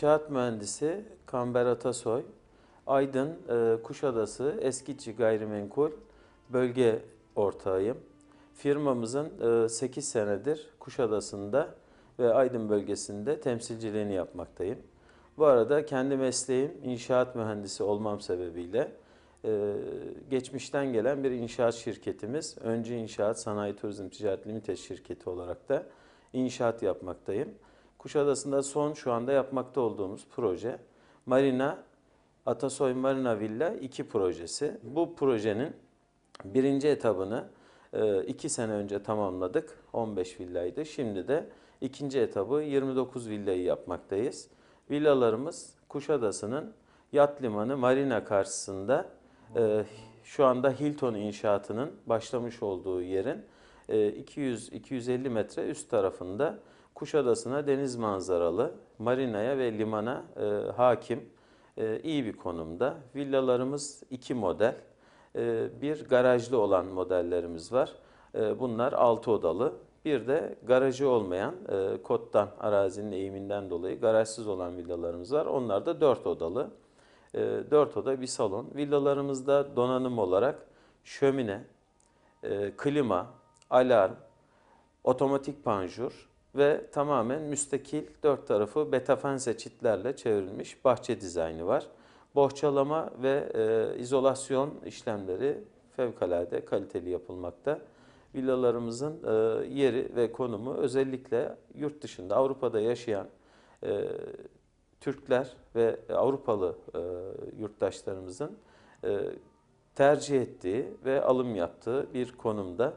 İnşaat mühendisi Kamber Atasoy, Aydın e, Kuşadası Eskici Gayrimenkul bölge ortağıyım. Firmamızın e, 8 senedir Kuşadası'nda ve Aydın bölgesinde temsilciliğini yapmaktayım. Bu arada kendi mesleğim inşaat mühendisi olmam sebebiyle e, geçmişten gelen bir inşaat şirketimiz, önce İnşaat Sanayi Turizm Ticaret Limited şirketi olarak da inşaat yapmaktayım. Kuşadası'nda son şu anda yapmakta olduğumuz proje Marina Atasoy Marina Villa 2 projesi. Bu projenin birinci etabını 2 e, sene önce tamamladık. 15 villaydı. Şimdi de ikinci etabı 29 villayı yapmaktayız. Villalarımız Kuşadası'nın yat limanı Marina karşısında e, şu anda Hilton inşaatının başlamış olduğu yerin 200-250 e, metre üst tarafında Kuşadası'na deniz manzaralı, marinaya ve limana e, hakim, e, iyi bir konumda. Villalarımız iki model. E, bir garajlı olan modellerimiz var. E, bunlar altı odalı. Bir de garajı olmayan, e, kottan, arazinin eğiminden dolayı garajsız olan villalarımız var. Onlar da dört odalı. E, dört oda bir salon. Villalarımızda donanım olarak şömine, e, klima, alarm, otomatik panjur, ve tamamen müstakil dört tarafı betafense çitlerle çevrilmiş bahçe dizaynı var. Bohçalama ve e, izolasyon işlemleri fevkalade kaliteli yapılmakta. Villalarımızın e, yeri ve konumu özellikle yurt dışında Avrupa'da yaşayan e, Türkler ve Avrupalı e, yurttaşlarımızın e, tercih ettiği ve alım yaptığı bir konumda.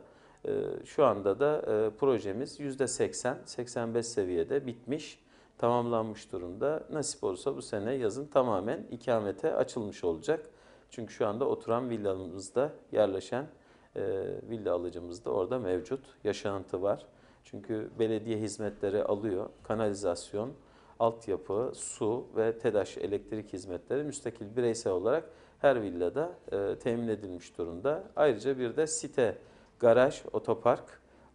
Ee, şu anda da e, projemiz %80, 85 seviyede bitmiş, tamamlanmış durumda. Nasip olursa bu sene yazın tamamen ikamete açılmış olacak. Çünkü şu anda oturan villamızda yerleşen e, villa alıcımız da orada mevcut. Yaşantı var. Çünkü belediye hizmetleri alıyor. Kanalizasyon, altyapı, su ve TEDAŞ elektrik hizmetleri müstakil bireysel olarak her villada e, temin edilmiş durumda. Ayrıca bir de site garaj, otopark,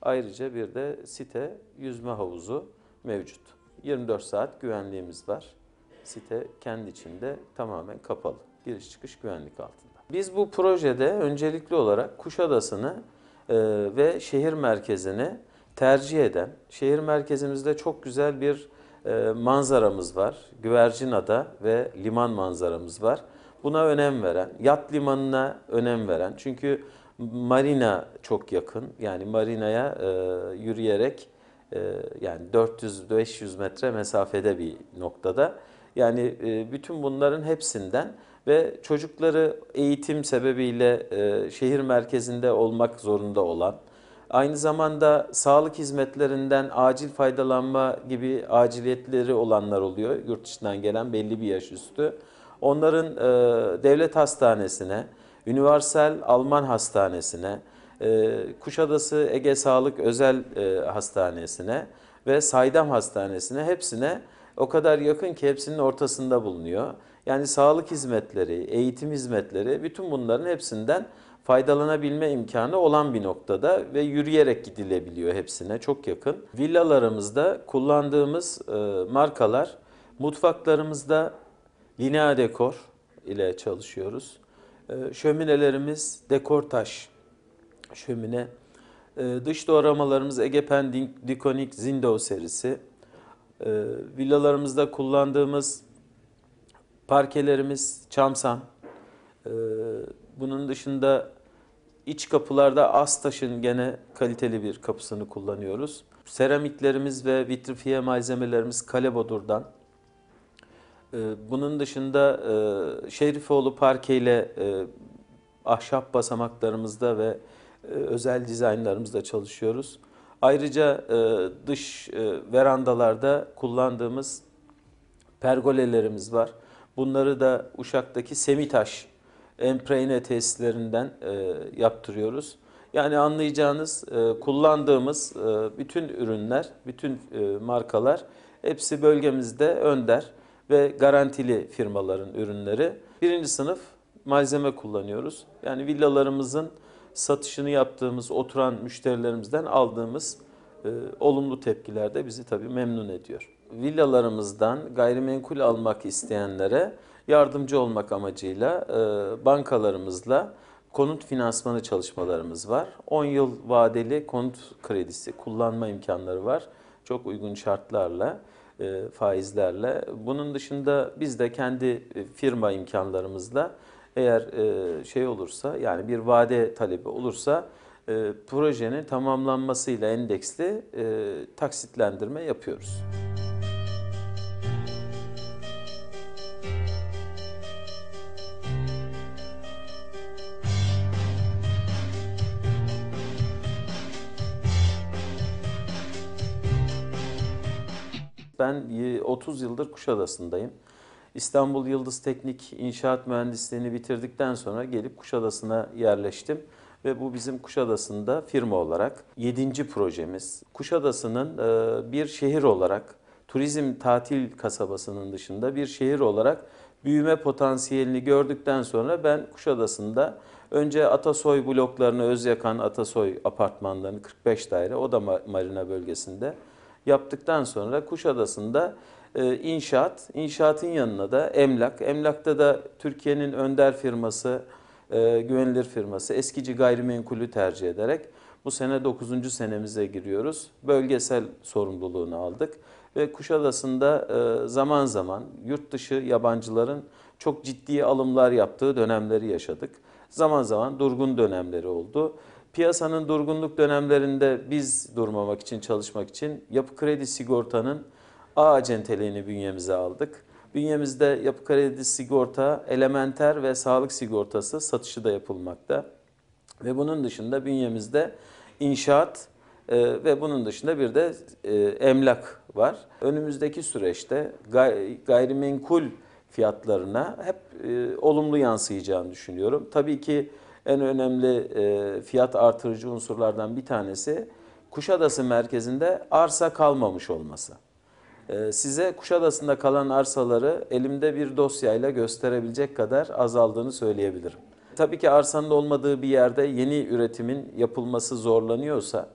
ayrıca bir de site yüzme havuzu mevcut. 24 saat güvenliğimiz var. Site kendi içinde tamamen kapalı. Giriş çıkış güvenlik altında. Biz bu projede öncelikli olarak Kuşadası'nı e, ve şehir merkezini tercih eden, şehir merkezimizde çok güzel bir e, manzaramız var. Güvercinada ve liman manzaramız var. Buna önem veren, yat limanına önem veren. Çünkü Marina çok yakın. Yani Marina'ya e, yürüyerek e, yani 400-500 metre mesafede bir noktada. Yani e, bütün bunların hepsinden ve çocukları eğitim sebebiyle e, şehir merkezinde olmak zorunda olan, aynı zamanda sağlık hizmetlerinden acil faydalanma gibi aciliyetleri olanlar oluyor. Yurt dışından gelen belli bir yaş üstü. Onların e, devlet hastanesine, Üniversal Alman Hastanesi'ne, e, Kuşadası Ege Sağlık Özel e, Hastanesi'ne ve Saydam Hastanesi'ne hepsine o kadar yakın ki hepsinin ortasında bulunuyor. Yani sağlık hizmetleri, eğitim hizmetleri bütün bunların hepsinden faydalanabilme imkanı olan bir noktada ve yürüyerek gidilebiliyor hepsine çok yakın. Villalarımızda kullandığımız e, markalar mutfaklarımızda Linea Dekor ile çalışıyoruz. Ee, şöminelerimiz dekor taş şömine. Ee, dış doğramalarımız Ege Pending Dikonik Zindo serisi. Ee, villalarımızda kullandığımız parkelerimiz çamsan. Bunun dışında iç kapılarda Astaş'ın gene kaliteli bir kapısını kullanıyoruz. Seramiklerimiz ve vitrifiye malzemelerimiz Kalebodur'dan. Ee, bunun dışında e, Şerifoğlu Parke ile e, ahşap basamaklarımızda ve e, özel dizaynlarımızda çalışıyoruz. Ayrıca dış verandalarda kullandığımız pergolelerimiz var. Bunları da Uşak'taki Semitaş empreyne tesislerinden yaptırıyoruz. Yani anlayacağınız kullandığımız bütün ürünler, bütün markalar hepsi bölgemizde önder ve garantili firmaların ürünleri. Birinci sınıf malzeme kullanıyoruz. Yani villalarımızın satışını yaptığımız, oturan müşterilerimizden aldığımız e, olumlu tepkiler de bizi tabii memnun ediyor. Villalarımızdan gayrimenkul almak isteyenlere yardımcı olmak amacıyla e, bankalarımızla konut finansmanı çalışmalarımız var. 10 yıl vadeli konut kredisi kullanma imkanları var. Çok uygun şartlarla. E, faizlerle. Bunun dışında biz de kendi e, firma imkanlarımızla eğer e, şey olursa yani bir vade talebi olursa e, projenin tamamlanmasıyla endeksli e, taksitlendirme yapıyoruz. Ben 30 yıldır Kuşadası'ndayım. İstanbul Yıldız Teknik İnşaat Mühendisliğini bitirdikten sonra gelip Kuşadası'na yerleştim ve bu bizim Kuşadası'nda firma olarak 7. projemiz. Kuşadası'nın e, bir şehir olarak turizm tatil kasabasının dışında bir şehir olarak büyüme potansiyelini gördükten sonra ben Kuşadası'nda önce Atasoy bloklarını, Özyakan Atasoy apartmanlarını 45 daire, o da marina bölgesinde yaptıktan sonra Kuşadası'nda e, inşaat, inşaatın yanına da emlak. Emlakta da Türkiye'nin önder firması, e, güvenilir firması eskici gayrimenkulü tercih ederek bu sene 9. senemize giriyoruz. Bölgesel sorumluluğunu aldık ve Kuşadası'nda e, zaman zaman yurt dışı yabancıların çok ciddi alımlar yaptığı dönemleri yaşadık. Zaman zaman durgun dönemleri oldu piyasanın durgunluk dönemlerinde biz durmamak için çalışmak için yapı kredi sigortanın A acenteliğini bünyemize aldık. Bünyemizde yapı kredi sigorta, elementer ve sağlık sigortası satışı da yapılmakta. Ve bunun dışında bünyemizde inşaat e, ve bunun dışında bir de e, emlak var. Önümüzdeki süreçte gay gayrimenkul fiyatlarına hep e, olumlu yansıyacağını düşünüyorum. Tabii ki en önemli e, fiyat artırıcı unsurlardan bir tanesi Kuşadası merkezinde arsa kalmamış olması. E, size Kuşadası'nda kalan arsaları elimde bir dosyayla gösterebilecek kadar azaldığını söyleyebilirim. Tabii ki arsanın olmadığı bir yerde yeni üretimin yapılması zorlanıyorsa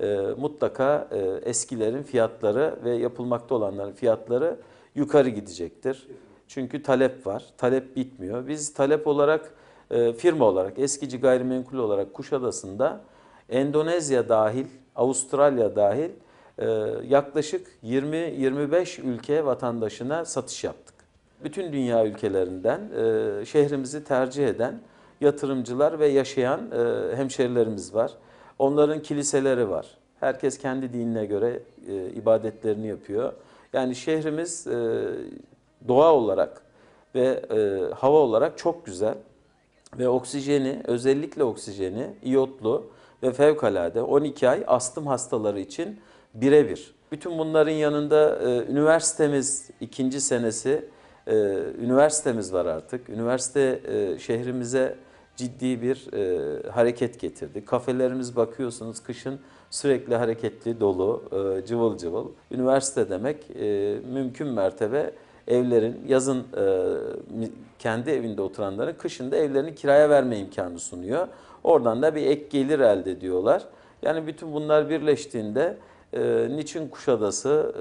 e, mutlaka e, eskilerin fiyatları ve yapılmakta olanların fiyatları yukarı gidecektir. Çünkü talep var. Talep bitmiyor. Biz talep olarak e, firma olarak, eskici gayrimenkul olarak Kuşadası'nda Endonezya dahil, Avustralya dahil e, yaklaşık 20-25 ülke vatandaşına satış yaptık. Bütün dünya ülkelerinden e, şehrimizi tercih eden yatırımcılar ve yaşayan e, hemşerilerimiz var. Onların kiliseleri var. Herkes kendi dinine göre ibadetlerini yapıyor. Yani şehrimiz doğa olarak ve hava olarak çok güzel ve oksijeni özellikle oksijeni iyotlu ve fevkalade 12 ay astım hastaları için birebir. Bütün bunların yanında e, üniversitemiz ikinci senesi e, üniversitemiz var artık. Üniversite e, şehrimize ciddi bir e, hareket getirdi. Kafelerimiz bakıyorsunuz kışın sürekli hareketli, dolu, e, cıvıl cıvıl. Üniversite demek e, mümkün mertebe evlerin yazın e, kendi evinde oturanların kışın da evlerini kiraya verme imkanı sunuyor. Oradan da bir ek gelir elde ediyorlar. Yani bütün bunlar birleştiğinde e, niçin Kuşadası?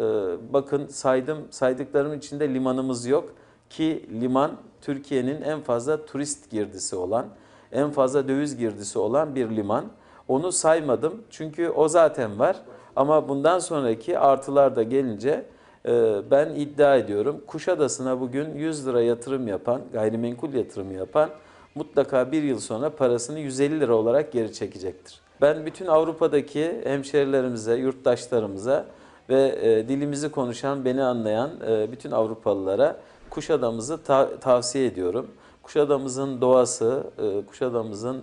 E, bakın saydım saydıklarım içinde limanımız yok ki liman Türkiye'nin en fazla turist girdisi olan, en fazla döviz girdisi olan bir liman. Onu saymadım çünkü o zaten var ama bundan sonraki artılar da gelince ee, ben iddia ediyorum Kuşadası'na bugün 100 lira yatırım yapan, gayrimenkul yatırımı yapan mutlaka bir yıl sonra parasını 150 lira olarak geri çekecektir. Ben bütün Avrupa'daki hemşerilerimize, yurttaşlarımıza ve e, dilimizi konuşan, beni anlayan e, bütün Avrupalılara Kuşadamızı ta tavsiye ediyorum. Kuşadamızın doğası, e, Kuşadamızın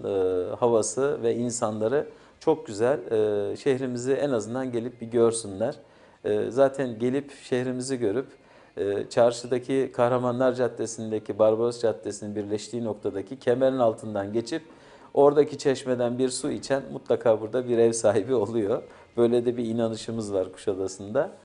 havası ve insanları çok güzel. Şehrimizi en azından gelip bir görsünler. Ee, zaten gelip şehrimizi görüp e, çarşıdaki Kahramanlar Caddesi'ndeki Barbaros Caddesi'nin birleştiği noktadaki kemerin altından geçip oradaki çeşmeden bir su içen mutlaka burada bir ev sahibi oluyor. Böyle de bir inanışımız var Kuşadası'nda.